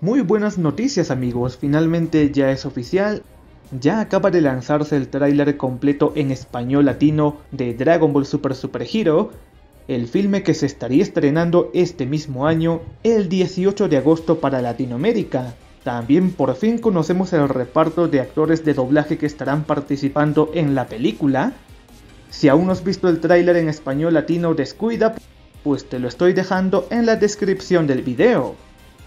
Muy buenas noticias amigos, finalmente ya es oficial. Ya acaba de lanzarse el tráiler completo en español latino de Dragon Ball Super Super Hero, el filme que se estaría estrenando este mismo año, el 18 de agosto para Latinoamérica. También por fin conocemos el reparto de actores de doblaje que estarán participando en la película. Si aún no has visto el tráiler en español latino, descuida, pues te lo estoy dejando en la descripción del video.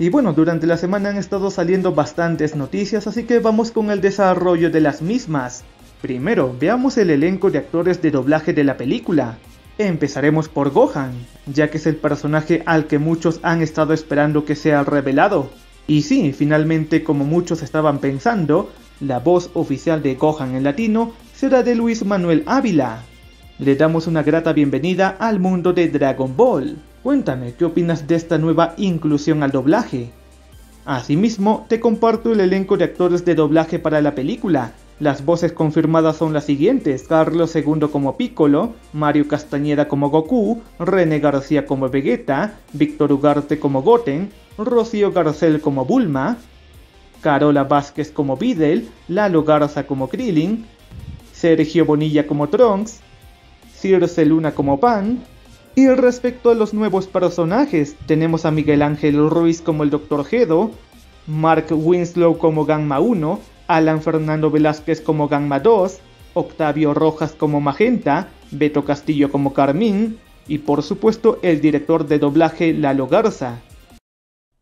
Y bueno, durante la semana han estado saliendo bastantes noticias, así que vamos con el desarrollo de las mismas. Primero, veamos el elenco de actores de doblaje de la película. Empezaremos por Gohan, ya que es el personaje al que muchos han estado esperando que sea revelado. Y sí, finalmente como muchos estaban pensando, la voz oficial de Gohan en latino será de Luis Manuel Ávila. Le damos una grata bienvenida al mundo de Dragon Ball. Cuéntame, ¿qué opinas de esta nueva inclusión al doblaje? Asimismo, te comparto el elenco de actores de doblaje para la película. Las voces confirmadas son las siguientes: Carlos II como Piccolo, Mario Castañeda como Goku, René García como Vegeta, Víctor Ugarte como Goten, Rocío Garcel como Bulma, Carola Vázquez como Videl, Lalo Garza como Krillin, Sergio Bonilla como Trunks, Circe Luna como Pan, y respecto a los nuevos personajes, tenemos a Miguel Ángel Ruiz como el Dr. Gedo, Mark Winslow como Gamma 1, Alan Fernando Velázquez como Gamma 2, Octavio Rojas como Magenta, Beto Castillo como Carmín y por supuesto el director de doblaje Lalo Garza.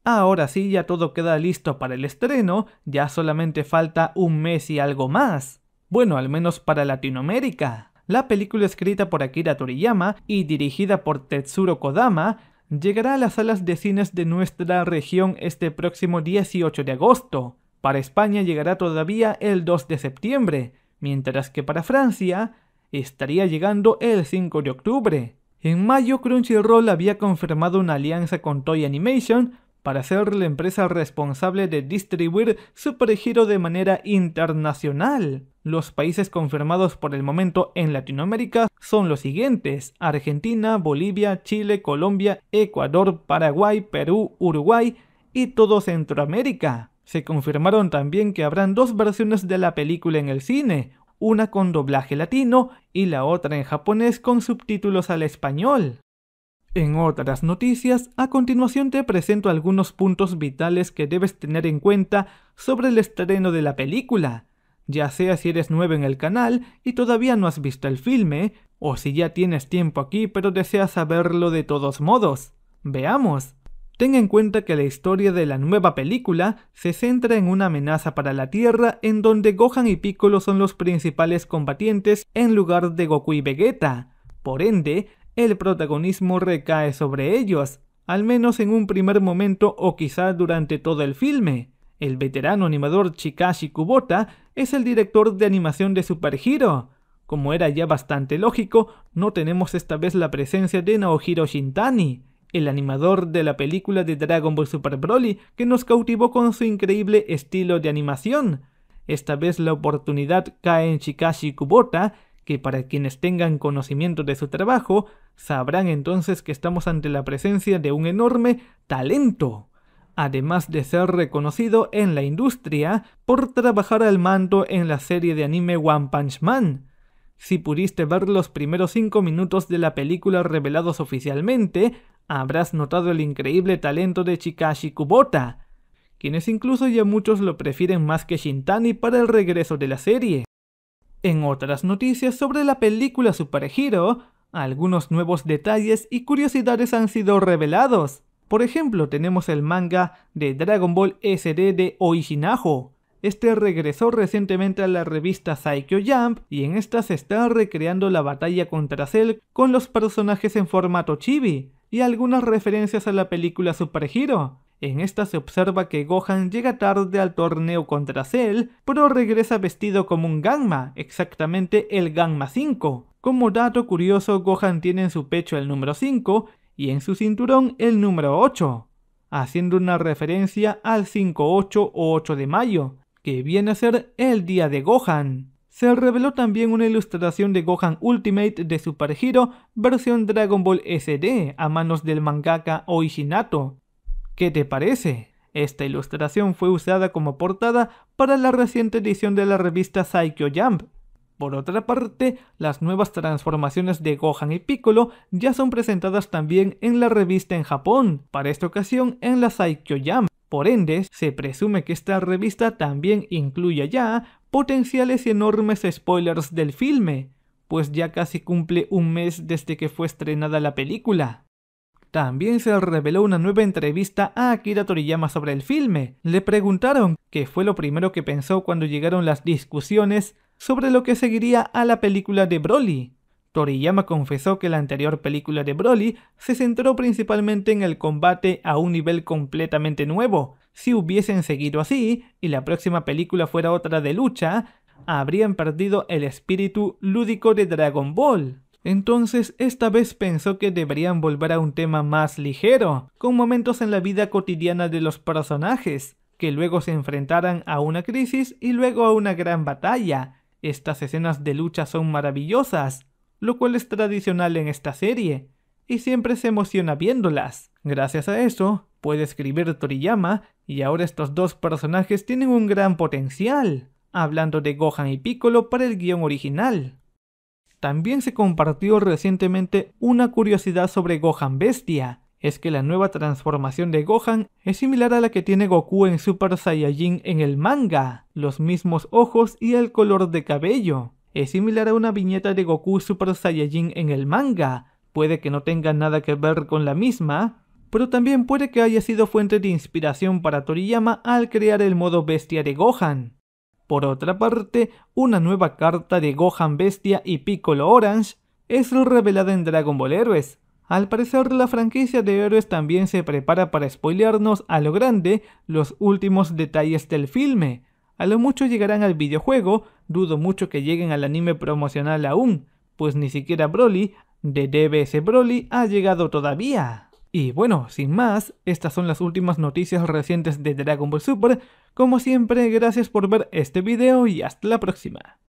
Ahora sí, ya todo queda listo para el estreno, ya solamente falta un mes y algo más. Bueno, al menos para Latinoamérica. La película escrita por Akira Toriyama y dirigida por Tetsuro Kodama llegará a las salas de cines de nuestra región este próximo 18 de agosto. Para España llegará todavía el 2 de septiembre, mientras que para Francia estaría llegando el 5 de octubre. En mayo Crunchyroll había confirmado una alianza con Toy Animation para ser la empresa responsable de distribuir su Hero de manera internacional. Los países confirmados por el momento en Latinoamérica son los siguientes: Argentina, Bolivia, Chile, Colombia, Ecuador, Paraguay, Perú, Uruguay y todo Centroamérica. Se confirmaron también que habrán dos versiones de la película en el cine, una con doblaje latino y la otra en japonés con subtítulos al español. En otras noticias, a continuación te presento algunos puntos vitales que debes tener en cuenta sobre el estreno de la película, ya sea si eres nuevo en el canal y todavía no has visto el filme, o si ya tienes tiempo aquí pero deseas saberlo de todos modos. Veamos. Ten en cuenta que la historia de la nueva película se centra en una amenaza para la Tierra en donde Gohan y Piccolo son los principales combatientes en lugar de Goku y Vegeta. Por ende, el protagonismo recae sobre ellos, al menos en un primer momento o quizá durante todo el filme. El veterano animador Chikashi Kubota es el director de animación de Super Hero. Como era ya bastante lógico, no tenemos esta vez la presencia de Naohiro Shintani, el animador de la película de Dragon Ball Super Broly que nos cautivó con su increíble estilo de animación. Esta vez la oportunidad cae en Chikashi Kubota, que para quienes tengan conocimiento de su trabajo, sabrán entonces que estamos ante la presencia de un enorme talento, además de ser reconocido en la industria por trabajar al manto en la serie de anime One Punch Man. Si pudiste ver los primeros 5 minutos de la película revelados oficialmente, habrás notado el increíble talento de Chikashi Kubota, quienes incluso ya muchos lo prefieren más que Shintani para el regreso de la serie. En otras noticias sobre la película Super Hero, algunos nuevos detalles y curiosidades han sido revelados. Por ejemplo, tenemos el manga de Dragon Ball SD de Oishinajo. Este regresó recientemente a la revista Psycho Jump y en esta se está recreando la batalla contra Cell con los personajes en formato chibi y algunas referencias a la película Super Hero. En esta se observa que Gohan llega tarde al torneo contra Cell, pero regresa vestido como un Gangma, exactamente el Gangma 5. Como dato curioso, Gohan tiene en su pecho el número 5 y en su cinturón el número 8, haciendo una referencia al 5-8 o 8 de mayo, que viene a ser el día de Gohan. Se reveló también una ilustración de Gohan Ultimate de Super Hero versión Dragon Ball SD a manos del mangaka Oishinato, ¿Qué te parece? Esta ilustración fue usada como portada para la reciente edición de la revista Psycho Jump. Por otra parte, las nuevas transformaciones de Gohan y Piccolo ya son presentadas también en la revista en Japón, para esta ocasión en la Psycho Jump. Por ende, se presume que esta revista también incluya ya potenciales y enormes spoilers del filme, pues ya casi cumple un mes desde que fue estrenada la película. También se reveló una nueva entrevista a Akira Toriyama sobre el filme. Le preguntaron qué fue lo primero que pensó cuando llegaron las discusiones sobre lo que seguiría a la película de Broly. Toriyama confesó que la anterior película de Broly se centró principalmente en el combate a un nivel completamente nuevo. Si hubiesen seguido así, y la próxima película fuera otra de lucha, habrían perdido el espíritu lúdico de Dragon Ball. Entonces, esta vez pensó que deberían volver a un tema más ligero, con momentos en la vida cotidiana de los personajes, que luego se enfrentaran a una crisis y luego a una gran batalla. Estas escenas de lucha son maravillosas, lo cual es tradicional en esta serie, y siempre se emociona viéndolas. Gracias a eso, puede escribir Toriyama, y ahora estos dos personajes tienen un gran potencial, hablando de Gohan y Piccolo para el guión original. También se compartió recientemente una curiosidad sobre Gohan Bestia. Es que la nueva transformación de Gohan es similar a la que tiene Goku en Super Saiyajin en el manga, los mismos ojos y el color de cabello. Es similar a una viñeta de Goku Super Saiyajin en el manga, puede que no tenga nada que ver con la misma, pero también puede que haya sido fuente de inspiración para Toriyama al crear el modo bestia de Gohan. Por otra parte, una nueva carta de Gohan Bestia y Piccolo Orange es revelada en Dragon Ball Heroes. Al parecer, la franquicia de héroes también se prepara para spoilearnos a lo grande los últimos detalles del filme. A lo mucho llegarán al videojuego, dudo mucho que lleguen al anime promocional aún, pues ni siquiera Broly de DBS Broly ha llegado todavía. Y bueno, sin más, estas son las últimas noticias recientes de Dragon Ball Super. Como siempre, gracias por ver este video y hasta la próxima.